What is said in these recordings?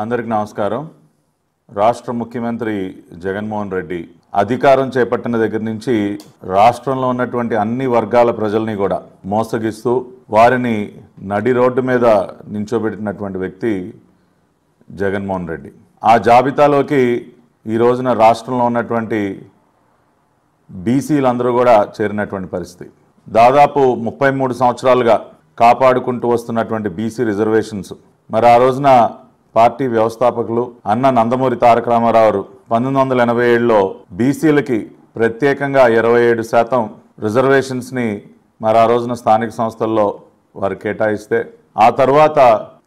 అందరికి నమస్కారం రాష్ట్ర ముఖ్యమంత్రి జగన్మోహన్ రెడ్డి అధికారం చేపట్టిన దగ్గర నుంచి రాష్ట్రంలో ఉన్నటువంటి అన్ని వర్గాల ప్రజల్ని కూడా మోసగిస్తూ వారిని నడి రోడ్డు మీద నించోబెట్టినటువంటి వ్యక్తి జగన్మోహన్ రెడ్డి ఆ జాబితాలోకి ఈ రోజున రాష్ట్రంలో ఉన్నటువంటి బీసీలందరూ కూడా చేరినటువంటి పరిస్థితి దాదాపు ముప్పై మూడు సంవత్సరాలుగా కాపాడుకుంటూ వస్తున్నటువంటి బీసీ రిజర్వేషన్స్ మరి ఆ రోజున పార్టీ వ్యవస్థాపకులు అన్న నందమూరి తారక రామారావు పంతొమ్మిది వందల ఎనభై ఏడులో బీసీలకి ప్రత్యేకంగా ఇరవై ఏడు శాతం రిజర్వేషన్స్ని మరి ఆ రోజున స్థానిక సంస్థల్లో వారు కేటాయిస్తే ఆ తర్వాత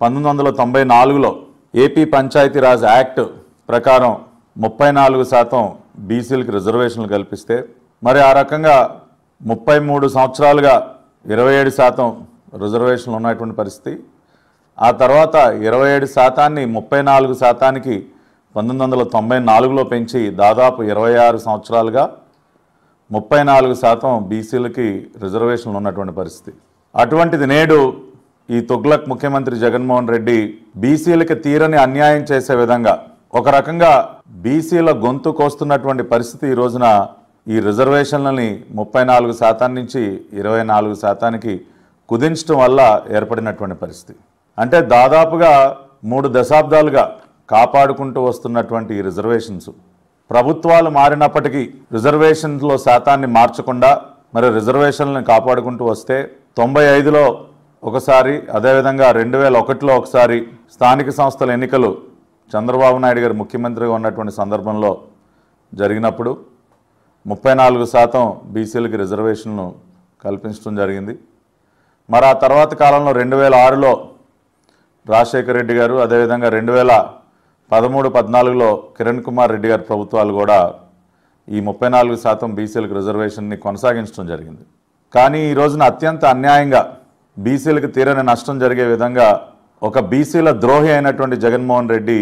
పంతొమ్మిది వందల తొంభై నాలుగులో ఏపీ పంచాయతీరాజ్ యాక్ట్ ప్రకారం ముప్పై నాలుగు శాతం బీసీలకి రిజర్వేషన్లు కల్పిస్తే మరి ఆ రకంగా ముప్పై మూడు సంవత్సరాలుగా ఇరవై ఏడు శాతం రిజర్వేషన్లు ఉన్నటువంటి పరిస్థితి ఆ తర్వాత ఇరవై ఏడు శాతాన్ని ముప్పై నాలుగు శాతానికి పంతొమ్మిది వందల తొంభై నాలుగులో పెంచి దాదాపు ఇరవై ఆరు సంవత్సరాలుగా ముప్పై నాలుగు శాతం బీసీలకి రిజర్వేషన్లు ఉన్నటువంటి పరిస్థితి అటువంటిది నేడు ఈ తుగ్లక్ ముఖ్యమంత్రి జగన్మోహన్ రెడ్డి బీసీలకి తీరని అన్యాయం చేసే విధంగా ఒక రకంగా బీసీల గొంతు కోస్తున్నటువంటి పరిస్థితి ఈ రోజున ఈ రిజర్వేషన్లని ముప్పై నాలుగు శాతం నుంచి ఇరవై నాలుగు శాతానికి కుదించడం వల్ల ఏర్పడినటువంటి పరిస్థితి అంటే దాదాపుగా మూడు దశాబ్దాలుగా కాపాడుకుంటూ వస్తున్నటువంటి ఈ రిజర్వేషన్స్ ప్రభుత్వాలు మారినప్పటికీ రిజర్వేషన్లో శాతాన్ని మార్చకుండా మరి రిజర్వేషన్లను కాపాడుకుంటూ వస్తే తొంభై ఐదులో ఒకసారి అదేవిధంగా రెండు వేల ఒకటిలో ఒకసారి స్థానిక సంస్థల ఎన్నికలు చంద్రబాబు నాయుడు గారు ముఖ్యమంత్రిగా ఉన్నటువంటి సందర్భంలో జరిగినప్పుడు ముప్పై నాలుగు శాతం బీసీలకి రిజర్వేషన్ను కల్పించడం జరిగింది మరి ఆ తర్వాత కాలంలో రెండు వేల ఆరులో రాజశేఖర రెడ్డి గారు అదేవిధంగా రెండు వేల పదమూడు పద్నాలుగులో కిరణ్ కుమార్ రెడ్డి గారి ప్రభుత్వాలు కూడా ఈ ముప్పై నాలుగు శాతం బీసీలకు రిజర్వేషన్ని కొనసాగించడం జరిగింది కానీ ఈ రోజున అత్యంత అన్యాయంగా బీసీలకు తీరని నష్టం జరిగే విధంగా ఒక బీసీల ద్రోహి అయినటువంటి జగన్మోహన్ రెడ్డి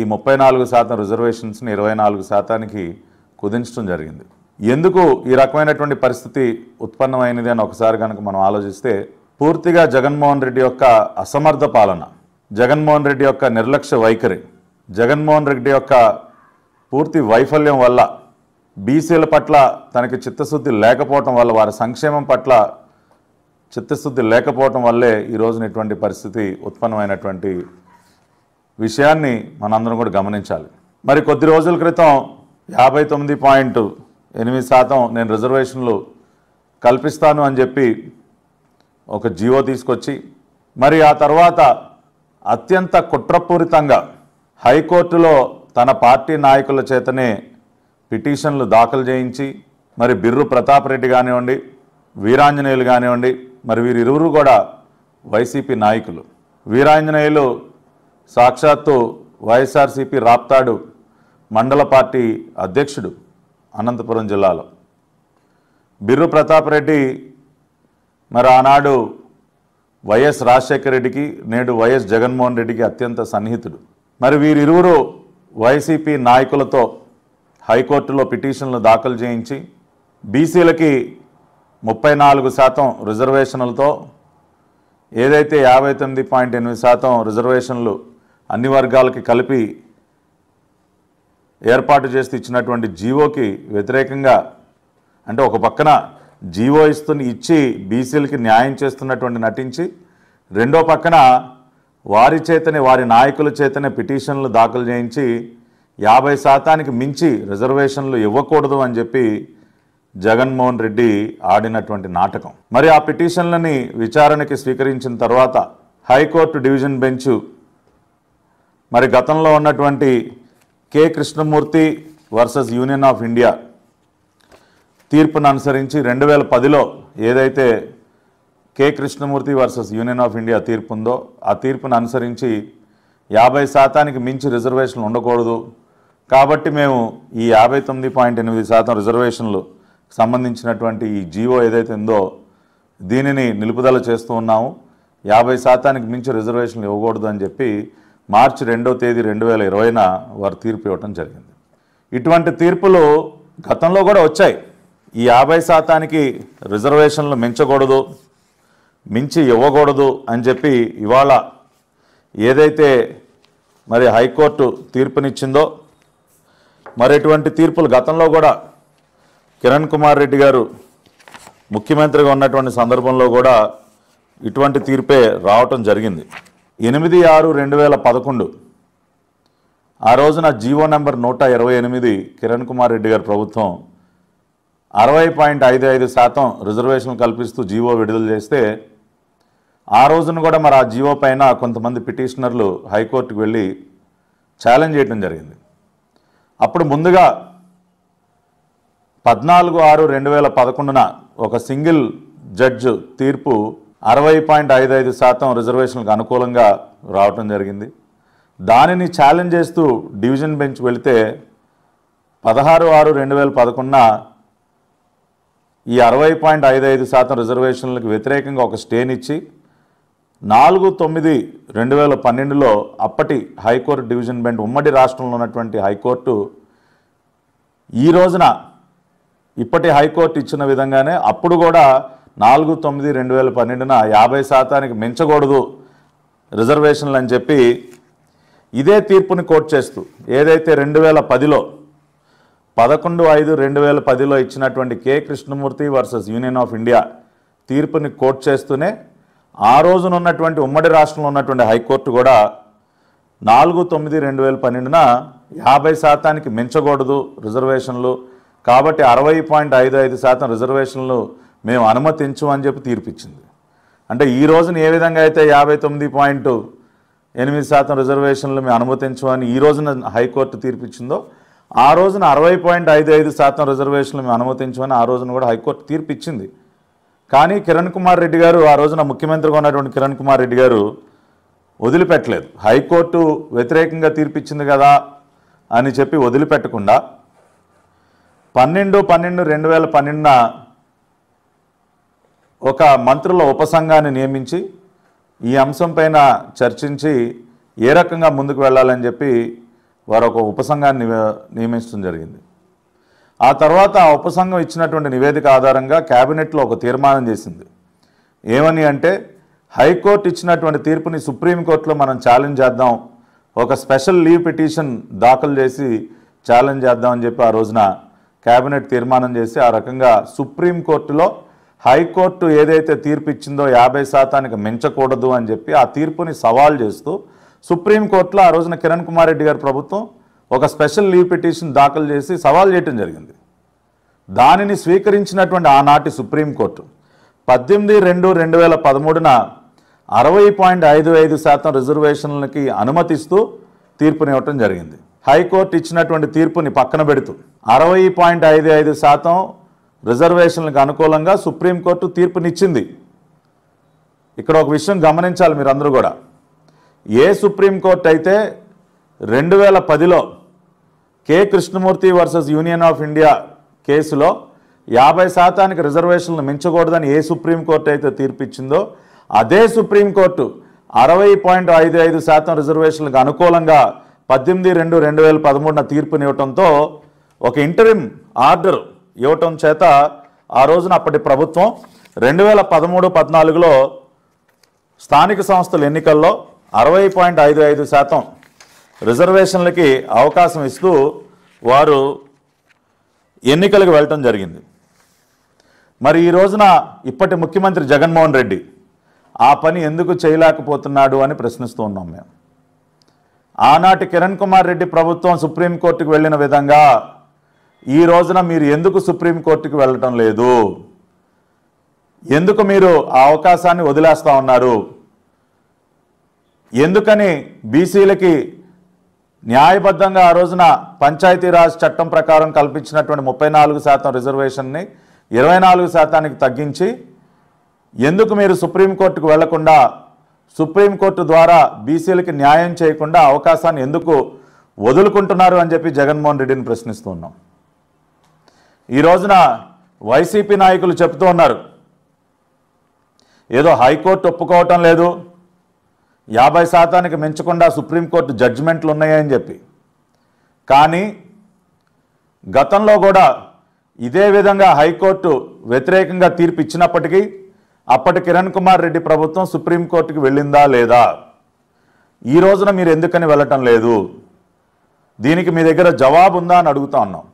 ఈ ముప్పై నాలుగు శాతం రిజర్వేషన్స్ని ఇరవై నాలుగు శాతానికి కుదించడం జరిగింది ఎందుకు ఈ రకమైనటువంటి పరిస్థితి ఉత్పన్నమైనది అని ఒకసారి కనుక మనం ఆలోచిస్తే పూర్తిగా జగన్మోహన్ రెడ్డి యొక్క అసమర్థ పాలన జగన్మోహన్ రెడ్డి యొక్క నిర్లక్ష్య వైఖరి జగన్మోహన్ రెడ్డి యొక్క పూర్తి వైఫల్యం వల్ల బీసీల పట్ల తనకి చిత్తశుద్ధి లేకపోవటం వల్ల వారి సంక్షేమం పట్ల చిత్తశుద్ధి లేకపోవటం వల్లే ఈరోజున ఇటువంటి పరిస్థితి ఉత్పన్నమైనటువంటి విషయాన్ని మనందరం కూడా గమనించాలి మరి కొద్ది రోజుల క్రితం యాభై తొమ్మిది పాయింట్ ఎనిమిది శాతం నేను రిజర్వేషన్లు కల్పిస్తాను అని చెప్పి ఒక జీవో తీసుకొచ్చి మరి ఆ తర్వాత అత్యంత కుట్రపూరితంగా హైకోర్టులో తన పార్టీ నాయకుల చేతనే పిటిషన్లు దాఖలు చేయించి మరి బిర్రు ప్రతాప్ రెడ్డి కానివ్వండి వీరాంజనేయులు కానివ్వండి మరి వీరిరువురు కూడా వైసీపీ నాయకులు వీరాంజనేయులు సాక్షాత్తు వైఎస్ఆర్సీపీ రాప్తాడు మండల పార్టీ అధ్యక్షుడు అనంతపురం జిల్లాలో బిర్రు ప్రతాప్ రెడ్డి మరి ఆనాడు వైఎస్ రాజశేఖర రెడ్డికి నేడు వైఎస్ జగన్మోహన్ రెడ్డికి అత్యంత సన్నిహితుడు మరి వీరిరువురు వైసీపీ నాయకులతో హైకోర్టులో పిటిషన్లు దాఖలు చేయించి బీసీలకి ముప్పై నాలుగు శాతం రిజర్వేషన్లతో ఏదైతే యాభై తొమ్మిది పాయింట్ ఎనిమిది శాతం రిజర్వేషన్లు అన్ని వర్గాలకి కలిపి ఏర్పాటు చేసి ఇచ్చినటువంటి జీవోకి వ్యతిరేకంగా అంటే ఒక పక్కన జీవో ఇస్తుని ఇచ్చి బీసీలకి న్యాయం చేస్తున్నటువంటి నటించి రెండో పక్కన వారి చేతనే వారి నాయకుల చేతనే పిటిషన్లు దాఖలు చేయించి యాభై శాతానికి మించి రిజర్వేషన్లు ఇవ్వకూడదు అని చెప్పి జగన్మోహన్ రెడ్డి ఆడినటువంటి నాటకం మరి ఆ పిటిషన్లని విచారణకి స్వీకరించిన తర్వాత హైకోర్టు డివిజన్ బెంచు మరి గతంలో ఉన్నటువంటి K Krishnamurthy versus Union of India తీర్పును అనుసరించి రెండు వేల పదిలో ఏదైతే K Krishnamurthy versus Union of India తీర్పు ఉందో ఆ తీర్పును అనుసరించి యాభై శాతానికి మించి రిజర్వేషన్లు ఉండకూడదు కాబట్టి మేము ఈ యాభై తొమ్మిది పాయింట్ ఎనిమిది శాతం రిజర్వేషన్లు సంబంధించినటువంటి ఈ జీవో ఏదైతే ఉందో దీనిని నిలుపుదల చేస్తూ ఉన్నాము యాభై శాతానికి మించి రిజర్వేషన్లు ఇవ్వకూడదు అని చెప్పి మార్చి రెండో తేదీ రెండు వేల ఇరవైన వారు తీర్పు ఇవ్వటం జరిగింది ఇటువంటి తీర్పులు గతంలో కూడా వచ్చాయి ఈ యాభై శాతానికి రిజర్వేషన్లు మించకూడదు మించి ఇవ్వకూడదు అని చెప్పి ఇవాళ ఏదైతే మరి హైకోర్టు తీర్పునిచ్చిందో మరి ఇటువంటి తీర్పులు గతంలో కూడా కిరణ్ కుమార్ రెడ్డి గారు ముఖ్యమంత్రిగా ఉన్నటువంటి సందర్భంలో కూడా ఇటువంటి తీర్పే రావటం జరిగింది ఎనిమిది ఆరు రెండు వేల పదకొండు ఆ రోజున జీవో నెంబర్ నూట ఇరవై ఎనిమిది కిరణ్ కుమార్ రెడ్డి గారి ప్రభుత్వం అరవై పాయింట్ ఐదు ఐదు శాతం రిజర్వేషన్లు కల్పిస్తూ జీవో విడుదల చేస్తే ఆ రోజున కూడా మరి ఆ జీవో పైన కొంతమంది పిటిషనర్లు హైకోర్టుకు వెళ్ళి ఛాలెంజ్ చేయడం జరిగింది అప్పుడు ముందుగా పద్నాలుగు ఆరు రెండు వేల పదకొండున ఒక సింగిల్ జడ్జ్ తీర్పు అరవై పాయింట్ ఐదు ఐదు శాతం రిజర్వేషన్లకు అనుకూలంగా రావటం జరిగింది దానిని ఛాలెంజ్ చేస్తూ డివిజన్ బెంచ్ వెళితే పదహారు ఆరు రెండు వేల పదకొండున ఈ అరవై పాయింట్ ఐదు ఐదు శాతం రిజర్వేషన్లకు వ్యతిరేకంగా ఒక స్టేనిచ్చి నాలుగు తొమ్మిది రెండు వేల పన్నెండులో అప్పటి హైకోర్టు డివిజన్ బెంచ్ ఉమ్మడి రాష్ట్రంలో ఉన్నటువంటి హైకోర్టు ఈ రోజున ఇప్పటి హైకోర్టు ఇచ్చిన విధంగానే అప్పుడు కూడా నాలుగు తొమ్మిది రెండు వేల పన్నెండున యాభై శాతానికి మించకూడదు రిజర్వేషన్లు అని చెప్పి ఇదే తీర్పుని కోర్టు చేస్తూ ఏదైతే రెండు వేల పదిలో పదకొండు ఐదు రెండు వేల పదిలో ఇచ్చినటువంటి K Krishnamurthy versus Union of India తీర్పుని కోర్ట్ చేస్తూనే ఆ రోజున ఉన్నటువంటి ఉమ్మడి రాష్ట్రంలో ఉన్నటువంటి హైకోర్టు కూడా నాలుగు తొమ్మిది రెండు వేల పన్నెండున యాభై శాతానికి మించకూడదు రిజర్వేషన్లు కాబట్టి అరవై పాయింట్ ఐదు ఐదు శాతం రిజర్వేషన్లు మేము అనుమతించు అని చెప్పి తీర్పిచ్చింది అంటే ఈ రోజున ఏ విధంగా అయితే యాభై తొమ్మిది పాయింట్ ఎనిమిది శాతం రిజర్వేషన్లు మేము అనుమతించు అని ఈ రోజున హైకోర్టు తీర్పిచ్చిందో ఆ రోజున అరవై పాయింట్ ఐదు ఐదు శాతం రిజర్వేషన్లు మేము అనుమతించమని ఆ రోజున కూడా హైకోర్టు తీర్పు ఇచ్చింది కానీ కిరణ్ కుమార్ రెడ్డి గారు ఆ రోజున ముఖ్యమంత్రిగా ఉన్నటువంటి కిరణ్ కుమార్ రెడ్డి గారు వదిలిపెట్టలేదు హైకోర్టు వ్యతిరేకంగా తీర్పిచ్చింది కదా అని చెప్పి వదిలిపెట్టకుండా పన్నెండు పన్నెండు రెండు వేల పన్నెండున ఒక మంత్రుల ఉపసంఘాన్ని నియమించి ఈ అంశంపైన చర్చించి ఏ రకంగా ముందుకు వెళ్ళాలని చెప్పి వారు ఒక ఉపసంఘాన్ని నియమించడం జరిగింది ఆ తర్వాత ఆ ఉపసంఘం ఇచ్చినటువంటి నివేదిక ఆధారంగా క్యాబినెట్లో ఒక తీర్మానం చేసింది ఏమని అంటే హైకోర్టు ఇచ్చినటువంటి తీర్పుని సుప్రీంకోర్టులో మనం ఛాలెంజ్ చేద్దాం ఒక స్పెషల్ లీవ్ పిటిషన్ దాఖలు చేసి ఛాలెంజ్ చేద్దాం అని చెప్పి ఆ రోజున కేబినెట్ తీర్మానం చేసి ఆ రకంగా సుప్రీంకోర్టులో హైకోర్టు ఏదైతే తీర్పు ఇచ్చిందో యాభై శాతానికి మించకూడదు అని చెప్పి ఆ తీర్పుని సవాల్ చేస్తూ సుప్రీంకోర్టులో ఆ రోజున కిరణ్ కుమార్ రెడ్డి గారి ప్రభుత్వం ఒక స్పెషల్ లీవ్ పిటిషన్ దాఖలు చేసి సవాల్ చేయటం జరిగింది దానిని స్వీకరించినటువంటి ఆనాటి సుప్రీంకోర్టు పద్దెనిమిది రెండు రెండు వేల పదమూడున అరవై పాయింట్ ఐదు ఐదు శాతం రిజర్వేషన్లకి అనుమతిస్తూ తీర్పునివ్వటం జరిగింది హైకోర్టు ఇచ్చినటువంటి తీర్పుని పక్కన పెడుతూ అరవై పాయింట్ ఐదు ఐదు శాతం రిజర్వేషన్లకు అనుకూలంగా సుప్రీంకోర్టు తీర్పునిచ్చింది ఇక్కడ ఒక విషయం గమనించాలి మీరందరూ కూడా ఏ సుప్రీంకోర్టు అయితే రెండు వేల పదిలో K Krishnamurthy versus Union of India కేసులో యాభై శాతానికి రిజర్వేషన్లు మించకూడదని ఏ సుప్రీంకోర్టు అయితే తీర్పిచ్చిందో అదే సుప్రీంకోర్టు అరవై పాయింట్ ఐదు ఐదు శాతం రిజర్వేషన్లకు అనుకూలంగా పద్దెనిమిది రెండు రెండు వేల పదమూడున తీర్పునివ్వటంతో ఒక ఇంటరిమ్ ఆర్డర్ ఇవ్వటం చేత ఆ రోజున అప్పటి ప్రభుత్వం రెండు వేల పదమూడు పద్నాలుగులో స్థానిక సంస్థల ఎన్నికల్లో అరవై పాయింట్ ఐదు ఐదు శాతం రిజర్వేషన్లకి అవకాశం ఇస్తూ వారు ఎన్నికలకు వెళ్ళటం జరిగింది మరి ఈ రోజున ఇప్పటి ముఖ్యమంత్రి జగన్మోహన్ రెడ్డి ఆ పని ఎందుకు చేయలేకపోతున్నాడు అని ప్రశ్నిస్తూ ఉన్నాం మేము ఆనాటి కిరణ్ కుమార్ రెడ్డి ప్రభుత్వం సుప్రీంకోర్టుకు వెళ్ళిన విధంగా ఈ రోజున మీరు ఎందుకు సుప్రీంకోర్టుకు వెళ్ళటం లేదు ఎందుకు మీరు ఆ అవకాశాన్ని వదిలేస్తూ ఉన్నారు ఎందుకని బీసీలకి న్యాయబద్ధంగా ఆ రోజున పంచాయతీరాజ్ చట్టం ప్రకారం కల్పించినటువంటి ముప్పై నాలుగు శాతం రిజర్వేషన్ని ఇరవై నాలుగు శాతానికి తగ్గించి ఎందుకు మీరు సుప్రీంకోర్టుకు వెళ్లకుండా సుప్రీంకోర్టు ద్వారా బీసీలకి న్యాయం చేయకుండా అవకాశాన్ని ఎందుకు వదులుకుంటున్నారు అని చెప్పి జగన్మోహన్ రెడ్డిని ప్రశ్నిస్తున్నాం ఈ రోజున వైసీపీ నాయకులు చెబుతూ ఉన్నారు ఏదో హైకోర్టు ఒప్పుకోవటం లేదు యాభై శాతానికి మించకుండా సుప్రీంకోర్టు జడ్జిమెంట్లు ఉన్నాయని చెప్పి కానీ గతంలో కూడా ఇదే విధంగా హైకోర్టు వ్యతిరేకంగా తీర్పు ఇచ్చినప్పటికీ అప్పటి కిరణ్ కుమార్ రెడ్డి ప్రభుత్వం సుప్రీంకోర్టుకి వెళ్ళిందా లేదా ఈ రోజున మీరు ఎందుకని వెళ్ళటం లేదు దీనికి మీ దగ్గర జవాబు ఉందా అని అడుగుతా ఉన్నాం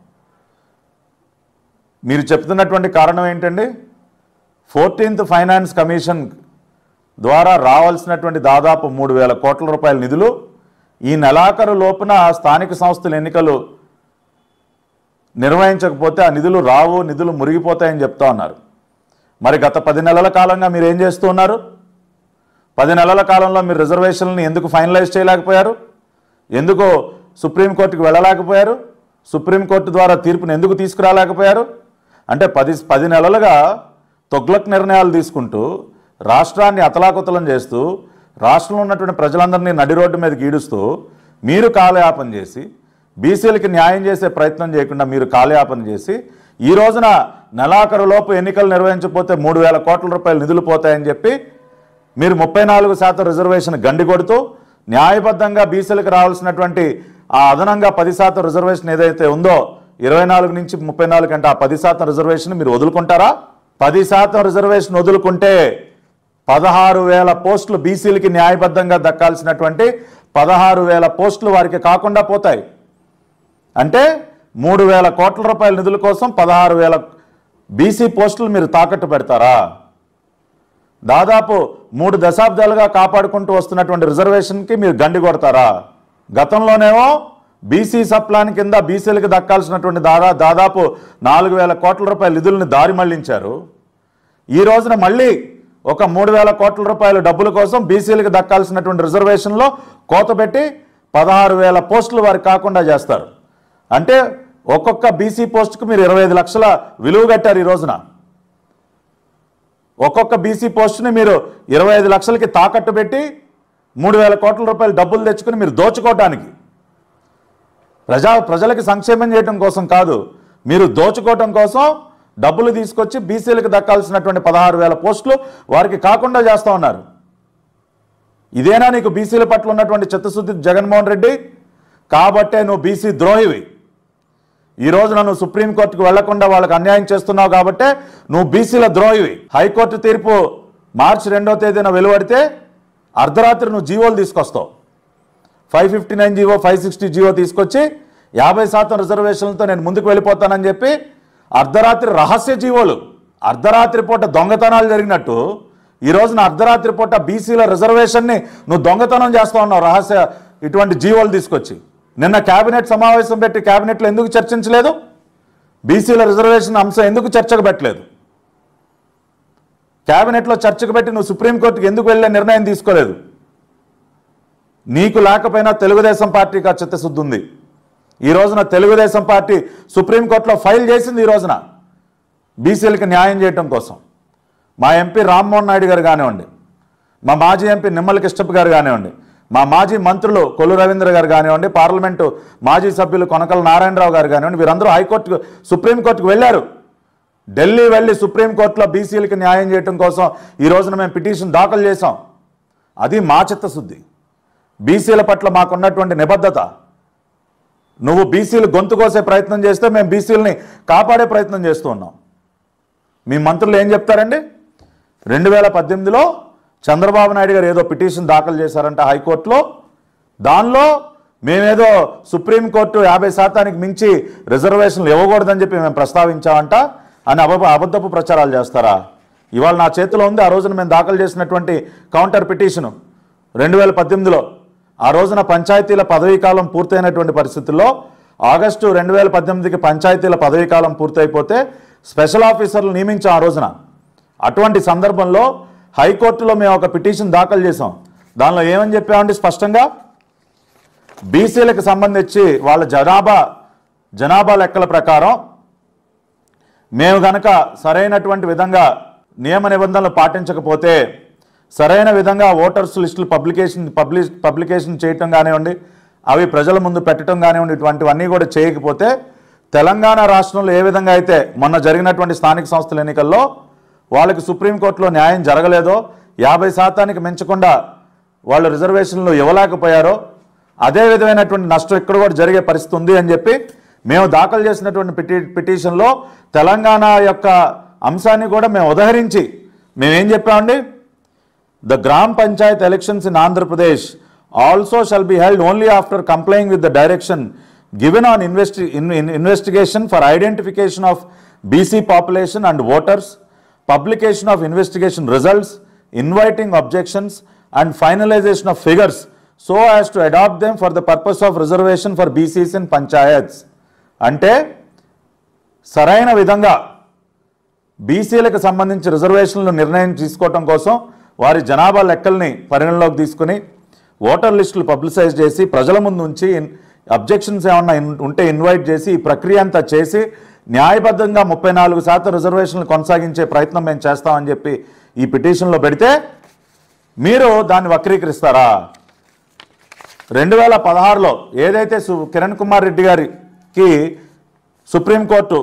మీరు చెప్తున్నటువంటి కారణం ఏంటండి ఫోర్టీన్త్ ఫైనాన్స్ కమిషన్ ద్వారా రావాల్సినటువంటి దాదాపు మూడు వేల కోట్ల రూపాయల నిధులు ఈ నెలాఖరు లోపున స్థానిక సంస్థల ఎన్నికలు నిర్వహించకపోతే ఆ నిధులు రావు నిధులు మురిగిపోతాయని చెప్తా ఉన్నారు మరి గత పది నెలల కాలంగా మీరు ఏం చేస్తూ ఉన్నారు పది నెలల కాలంలో మీరు రిజర్వేషన్లని ఎందుకు ఫైనలైజ్ చేయలేకపోయారు ఎందుకు సుప్రీంకోర్టుకు వెళ్ళలేకపోయారు సుప్రీంకోర్టు ద్వారా తీర్పును ఎందుకు తీసుకురాలేకపోయారు అంటే పది పది నెలలుగా తొగ్లక్ నిర్ణయాలు తీసుకుంటూ రాష్ట్రాన్ని అతలాకుతలం చేస్తూ రాష్ట్రంలో ఉన్నటువంటి ప్రజలందరినీ నడి రోడ్డు మీద గీడుస్తూ మీరు కాలయాపన చేసి బీసీలకి న్యాయం చేసే ప్రయత్నం చేయకుండా మీరు కాలయాపన చేసి ఈ రోజున నెలాఖరులోపు ఎన్నికలు నిర్వహించకపోతే మూడు వేల కోట్ల రూపాయలు నిధులు పోతాయని చెప్పి మీరు ముప్పై నాలుగు శాతం రిజర్వేషన్ గండికొడుతూ న్యాయబద్ధంగా బీసీలకు రావాల్సినటువంటి ఆ అదనంగా పది శాతం రిజర్వేషన్ ఏదైతే ఉందో ఇరవై నాలుగు నుంచి ముప్పై నాలుగు అంటే ఆ పది శాతం రిజర్వేషన్ మీరు వదులుకుంటారా పది శాతం రిజర్వేషన్ వదులుకుంటే పదహారు వేల పోస్టులు బీసీలకి న్యాయబద్ధంగా దక్కాల్సినటువంటి పదహారు వేల పోస్టులు వారికి కాకుండా పోతాయి అంటే మూడు వేల కోట్ల రూపాయల నిధుల కోసం పదహారు వేల బీసీ పోస్టులు మీరు తాకట్టు పెడతారా దాదాపు మూడు దశాబ్దాలుగా కాపాడుకుంటూ వస్తున్నటువంటి రిజర్వేషన్కి మీరు గండి కొడతారా గతంలోనేమో బీసీ సప్లాన్ కింద బీసీలకు దక్కాల్సినటువంటి దాదా దాదాపు నాలుగు వేల కోట్ల రూపాయల నిధులను దారి మళ్లించారు ఈ రోజున మళ్ళీ ఒక మూడు వేల కోట్ల రూపాయల డబ్బుల కోసం బీసీలకు దక్కాల్సినటువంటి రిజర్వేషన్లో కోత పెట్టి పదహారు వేల పోస్టులు వారికి కాకుండా చేస్తారు అంటే ఒక్కొక్క బీసీ పోస్టుకు మీరు ఇరవై ఐదు లక్షల విలువ కట్టారు ఈ రోజున ఒక్కొక్క బీసీ పోస్టుని మీరు ఇరవై ఐదు లక్షలకి తాకట్టు పెట్టి మూడు వేల కోట్ల రూపాయలు డబ్బులు తెచ్చుకుని మీరు దోచుకోవటానికి ప్రజా ప్రజలకి సంక్షేమం చేయడం కోసం కాదు మీరు దోచుకోవటం కోసం డబ్బులు తీసుకొచ్చి బీసీలకు దక్కాల్సినటువంటి పదహారు వేల పోస్టులు వారికి కాకుండా చేస్తూ ఉన్నారు ఇదేనా నీకు బీసీల పట్ల ఉన్నటువంటి చిత్తశుద్ధి జగన్మోహన్ రెడ్డి కాబట్టే నువ్వు బీసీ ద్రోహివి ఈరోజు నన్ను సుప్రీంకోర్టుకు వెళ్లకుండా వాళ్ళకు అన్యాయం చేస్తున్నావు కాబట్టే నువ్వు బీసీల ద్రోహివి హైకోర్టు తీర్పు మార్చి రెండో తేదీన వెలువడితే అర్ధరాత్రి నువ్వు జీవోలు తీసుకొస్తావు five fifty nine GO five sixty GO తీసుకొచ్చి యాభై శాతం రిజర్వేషన్లతో నేను ముందుకు వెళ్ళిపోతానని చెప్పి అర్ధరాత్రి రహస్య జీవోలు అర్ధరాత్రి పూట దొంగతనాలు జరిగినట్టు ఈ రోజున అర్ధరాత్రి పూట బీసీల రిజర్వేషన్ని నువ్వు దొంగతనం చేస్తూ ఉన్నావు రహస్య ఇటువంటి జీవోలు తీసుకొచ్చి నిన్న కేబినెట్ సమావేశం పెట్టి కేబినెట్లో ఎందుకు చర్చించలేదు బీసీల రిజర్వేషన్ అంశం ఎందుకు చర్చకు పెట్టలేదు కేబినెట్లో చర్చకు పెట్టి నువ్వు సుప్రీంకోర్టుకి ఎందుకు వెళ్ళే నిర్ణయం తీసుకోలేదు నీకు లేకపోయినా తెలుగుదేశం పార్టీకి ఆ చిత్తశుద్ధి ఉంది ఈ రోజున తెలుగుదేశం పార్టీ సుప్రీంకోర్టులో ఫైల్ చేసింది ఈ రోజున బీసీలకు న్యాయం చేయడం కోసం మా ఎంపీ రామ్మోహన్ నాయుడు గారు కానివ్వండి మా మాజీ ఎంపీ నిమ్మల కిష్టప్ గారు కానివ్వండి మా మాజీ మంత్రులు కొల్లు రవీంద్ర గారు కానివ్వండి పార్లమెంటు మాజీ సభ్యులు కొనకల నారాయణరావు గారు కానివ్వండి వీరందరూ హైకోర్టుకు సుప్రీంకోర్టుకు వెళ్ళారు ఢిల్లీ వెళ్ళి సుప్రీంకోర్టులో బీసీలకు న్యాయం చేయడం కోసం ఈ రోజున మేము పిటిషన్ దాఖలు చేశాం అది మా చిత్తశుద్ధి బీసీల పట్ల మాకున్నటువంటి నిబద్ధత నువ్వు బీసీలు గొంతు కోసే ప్రయత్నం చేస్తే మేము బీసీలని కాపాడే ప్రయత్నం చేస్తూ ఉన్నాం మీ మంత్రులు ఏం చెప్తారండి రెండు వేల పద్దెనిమిదిలో చంద్రబాబు నాయుడు గారు ఏదో పిటిషన్ దాఖలు చేశారంట హైకోర్టులో దానిలో మేమేదో సుప్రీంకోర్టు యాభై శాతానికి మించి రిజర్వేషన్లు ఇవ్వకూడదని చెప్పి మేము ప్రస్తావించామంట అని అబ అబద్ధపు ప్రచారాలు చేస్తారా ఇవాళ నా చేతిలో ఉంది ఆ రోజున మేము దాఖలు చేసినటువంటి కౌంటర్ పిటిషను రెండు వేల పద్దెనిమిదిలో ఆ రోజున పంచాయతీల పదవీకాలం పూర్తయినటువంటి పరిస్థితుల్లో ఆగస్టు రెండు వేల పద్దెనిమిదికి పంచాయతీల పదవీకాలం పూర్తయిపోతే స్పెషల్ ఆఫీసర్లు నియమించాం ఆ రోజున అటువంటి సందర్భంలో హైకోర్టులో మేము ఒక పిటిషన్ దాఖలు చేసాం దానిలో ఏమని చెప్పామండి స్పష్టంగా బీసీలకు సంబంధించి వాళ్ళ జనాభా జనాభా లెక్కల ప్రకారం మేము గనక సరైనటువంటి విధంగా నియమ నిబంధనలు పాటించకపోతే సరైన విధంగా ఓటర్స్ లిస్టులు పబ్లికేషన్ పబ్లిష్ పబ్లికేషన్ చేయటం కానివ్వండి అవి ప్రజల ముందు పెట్టడం కానివ్వండి ఇటువంటివన్నీ కూడా చేయకపోతే తెలంగాణ రాష్ట్రంలో ఏ విధంగా అయితే మొన్న జరిగినటువంటి స్థానిక సంస్థల ఎన్నికల్లో వాళ్ళకి సుప్రీంకోర్టులో న్యాయం జరగలేదో యాభై శాతానికి మించకుండా వాళ్ళు రిజర్వేషన్లు ఇవ్వలేకపోయారో అదే విధమైనటువంటి నష్టం ఇక్కడ కూడా జరిగే పరిస్థితి ఉంది అని చెప్పి మేము దాఖలు చేసినటువంటి పిటి పిటిషన్లో తెలంగాణ యొక్క అంశాన్ని కూడా మేము ఉదహరించి మేమేం చెప్పామండి ద గ్రామ Panchayat elections in Andhra Pradesh also shall be held only after complying with the direction given on investigation for identification of BC population and voters publication of investigation results inviting objections and finalisation of figures so as to adapt them for the purpose of reservation for BCs in panchayats అంటే సరైన విధంగా బీసీలకు సంబంధించి రిజర్వేషన్లు నిర్ణయం తీసుకోవటం కోసం వారి జనాభా లెక్కల్ని పరిగణలోకి తీసుకుని ఓటర్ లిస్టులు పబ్లిసైజ్ చేసి ప్రజల ముందు ఉంచి అబ్జెక్షన్స్ ఏమన్నా ఉంటే ఇన్వైట్ చేసి ఈ ప్రక్రియ అంతా చేసి న్యాయబద్ధంగా ముప్పై నాలుగు శాతం రిజర్వేషన్లు కొనసాగించే ప్రయత్నం మేము చేస్తామని చెప్పి ఈ పిటిషన్లో పెడితే మీరు దాన్ని వక్రీకరిస్తారా రెండు వేల పదహారులో ఏదైతే కిరణ్ కుమార్ రెడ్డి గారికి సుప్రీంకోర్టు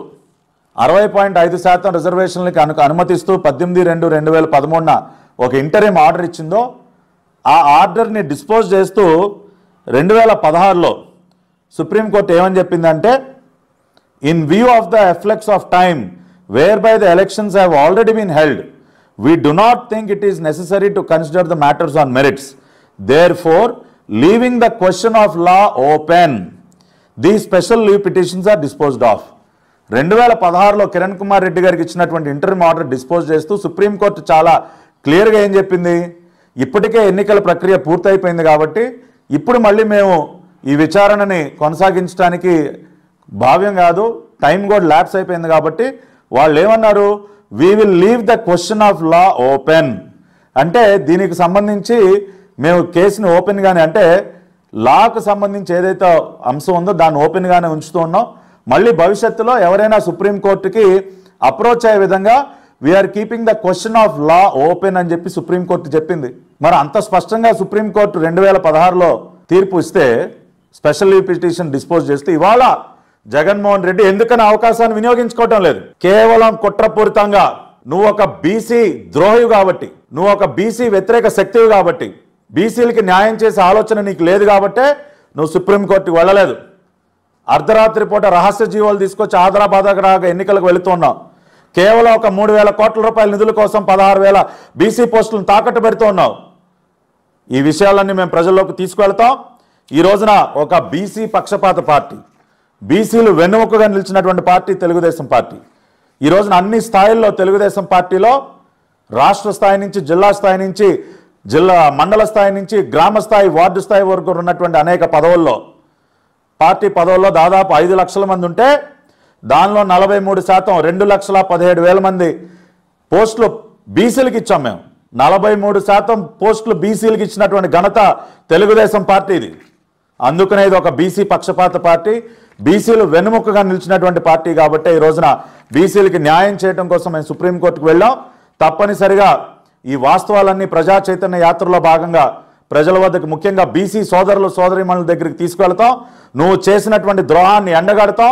అరవై పాయింట్ ఐదు శాతం రిజర్వేషన్లకి అను అనుమతిస్తూ పద్దెనిమిది రెండు రెండు వేల పదమూడున ఒక ఏం ఆర్డర్ ఇచ్చిందో ఆ ఆర్డర్ని డిస్పోజ్ చేస్తూ రెండు వేల పదహారులో సుప్రీంకోర్టు ఏమని చెప్పిందంటే in view of the efflux of time whereby the elections have already been held we do not think it is necessary to consider the matters on merits therefore leaving the question of law open the special leave petitions are disposed of రెండు వేల పదహారులో కిరణ్ కుమార్ రెడ్డి గారికి ఇచ్చినటువంటి interview order dispose చేస్తూ Supreme Court చాలా క్లియర్గా ఏం చెప్పింది ఇప్పటికే ఎన్నికల ప్రక్రియ పూర్తయిపోయింది కాబట్టి ఇప్పుడు మళ్ళీ మేము ఈ విచారణని కొనసాగించడానికి భావ్యం కాదు టైం కూడా ల్యాప్స్ అయిపోయింది కాబట్టి వాళ్ళు ఏమన్నారు we will leave the question of law open అంటే దీనికి సంబంధించి మేము కేసుని ఓపెన్గానే అంటే లాకు సంబంధించి ఏదైతే అంశం ఉందో దాన్ని ఓపెన్గానే ఉంచుతూ ఉన్నాం మళ్ళీ భవిష్యత్తులో ఎవరైనా సుప్రీంకోర్టుకి అప్రోచ్ అయ్యే విధంగా we are keeping the question of law open అని చెప్పి సుప్రీంకోర్టు చెప్పింది మరి అంత స్పష్టంగా సుప్రీంకోర్టు రెండు వేల పదహారులో తీర్పు ఇస్తే స్పెషల్ లీవ్ పిటిషన్ డిస్పోజ్ చేస్తే ఇవాళ జగన్మోహన్ రెడ్డి ఎందుకని అవకాశాన్ని వినియోగించుకోవటం లేదు కేవలం కుట్రపూరితంగా నువ్వు ఒక బీసీ ద్రోహి కాబట్టి నువ్వు ఒక బీసీ వ్యతిరేక శక్తివి కాబట్టి బీసీలకి న్యాయం చేసే ఆలోచన నీకు లేదు కాబట్టే నువ్వు సుప్రీంకోర్టుకి వెళ్ళలేదు అర్ధరాత్రి పూట రహస్య జీవాలు తీసుకొచ్చి ఆదరాబాదరాగా ఎన్నికలకు వెళుతున్నావు కేవలం ఒక మూడు వేల కోట్ల రూపాయల నిధుల కోసం పదహారు వేల బీసీ పోస్టులను తాకట్టు పెడుతూ ఉన్నావు ఈ విషయాలన్నీ మేము ప్రజల్లోకి తీసుకువెళ్తాం ఈ రోజున ఒక బీసీ పక్షపాత పార్టీ బీసీలు వెన్నుముకగా నిలిచినటువంటి పార్టీ తెలుగుదేశం పార్టీ ఈ రోజున అన్ని స్థాయిల్లో తెలుగుదేశం పార్టీలో రాష్ట్ర స్థాయి నుంచి జిల్లా స్థాయి నుంచి జిల్లా మండల స్థాయి నుంచి గ్రామ స్థాయి వార్డు స్థాయి వరకు ఉన్నటువంటి అనేక పదవుల్లో పార్టీ పదవుల్లో దాదాపు ఐదు లక్షల మంది ఉంటే దానిలో నలభై మూడు శాతం రెండు లక్షల పదిహేడు వేల మంది పోస్టులు బీసీలకు ఇచ్చాం మేము నలభై మూడు శాతం పోస్టులు బీసీలకు ఇచ్చినటువంటి ఘనత తెలుగుదేశం పార్టీది అందుకనే ఇది ఒక బీసీ పక్షపాత పార్టీ బీసీలు వెనుముకగా నిలిచినటువంటి పార్టీ కాబట్టి ఈ రోజున బీసీలకి న్యాయం చేయడం కోసం మేము సుప్రీంకోర్టుకు వెళ్ళాం తప్పనిసరిగా ఈ వాస్తవాలన్నీ ప్రజా చైతన్య యాత్రలో భాగంగా ప్రజల వద్దకు ముఖ్యంగా బీసీ సోదరులు సోదరిమణుల దగ్గరికి తీసుకెళ్తాం నువ్వు చేసినటువంటి ద్రోహాన్ని ఎండగడతాం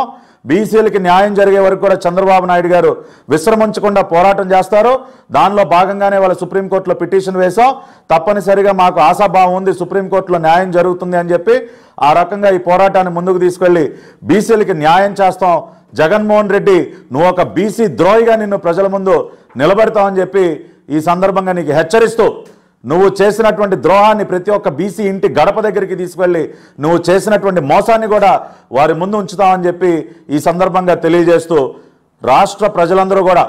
బీసీలకి న్యాయం జరిగే వరకు కూడా చంద్రబాబు నాయుడు గారు విశ్రమించకుండా పోరాటం చేస్తారు దానిలో భాగంగానే వాళ్ళు సుప్రీంకోర్టులో పిటిషన్ వేశాం తప్పనిసరిగా మాకు ఆశాభావం ఉంది సుప్రీంకోర్టులో న్యాయం జరుగుతుంది అని చెప్పి ఆ రకంగా ఈ పోరాటాన్ని ముందుకు తీసుకెళ్ళి బీసీలకి న్యాయం చేస్తాం జగన్మోహన్ రెడ్డి నువ్వు ఒక బీసీ ద్రోహిగా నిన్ను ప్రజల ముందు నిలబెడతావని చెప్పి ఈ సందర్భంగా నీకు హెచ్చరిస్తూ నువ్వు చేసినటువంటి ద్రోహాన్ని ప్రతి ఒక్క బీసీ ఇంటి గడప దగ్గరికి తీసుకెళ్ళి నువ్వు చేసినటువంటి మోసాన్ని కూడా వారి ముందు ఉంచుతామని చెప్పి ఈ సందర్భంగా తెలియజేస్తూ రాష్ట్ర ప్రజలందరూ కూడా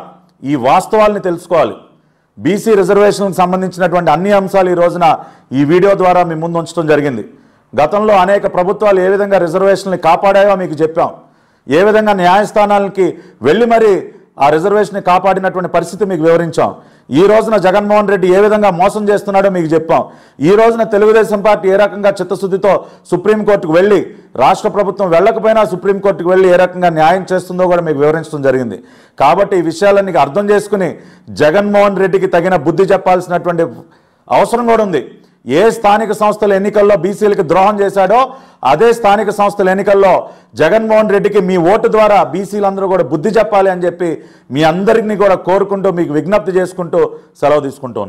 ఈ వాస్తవాల్ని తెలుసుకోవాలి బీసీ రిజర్వేషన్కి సంబంధించినటువంటి అన్ని అంశాలు ఈ రోజున ఈ వీడియో ద్వారా మీ ముందు ఉంచడం జరిగింది గతంలో అనేక ప్రభుత్వాలు ఏ విధంగా రిజర్వేషన్లు కాపాడాయో మీకు చెప్పాం ఏ విధంగా న్యాయస్థానాలకి వెళ్ళి మరీ ఆ రిజర్వేషన్ కాపాడినటువంటి పరిస్థితి మీకు వివరించాం ఈ రోజున జగన్మోహన్ రెడ్డి ఏ విధంగా మోసం చేస్తున్నాడో మీకు చెప్పాం ఈ రోజున తెలుగుదేశం పార్టీ ఏ రకంగా చిత్తశుద్ధితో సుప్రీంకోర్టుకు వెళ్ళి రాష్ట్ర ప్రభుత్వం వెళ్ళకపోయినా సుప్రీంకోర్టుకు వెళ్ళి ఏ రకంగా న్యాయం చేస్తుందో కూడా మీకు వివరించడం జరిగింది కాబట్టి ఈ విషయాలన్నీ అర్థం చేసుకుని జగన్మోహన్ రెడ్డికి తగిన బుద్ధి చెప్పాల్సినటువంటి అవసరం కూడా ఉంది ఏ స్థానిక సంస్థల ఎన్నికల్లో బీసీలకు ద్రోహం చేశాడో అదే స్థానిక సంస్థల ఎన్నికల్లో జగన్మోహన్ రెడ్డికి మీ ఓటు ద్వారా బీసీలందరూ కూడా బుద్ధి చెప్పాలి అని చెప్పి మీ అందరినీ కూడా కోరుకుంటూ మీకు విజ్ఞప్తి చేసుకుంటూ సెలవు తీసుకుంటూ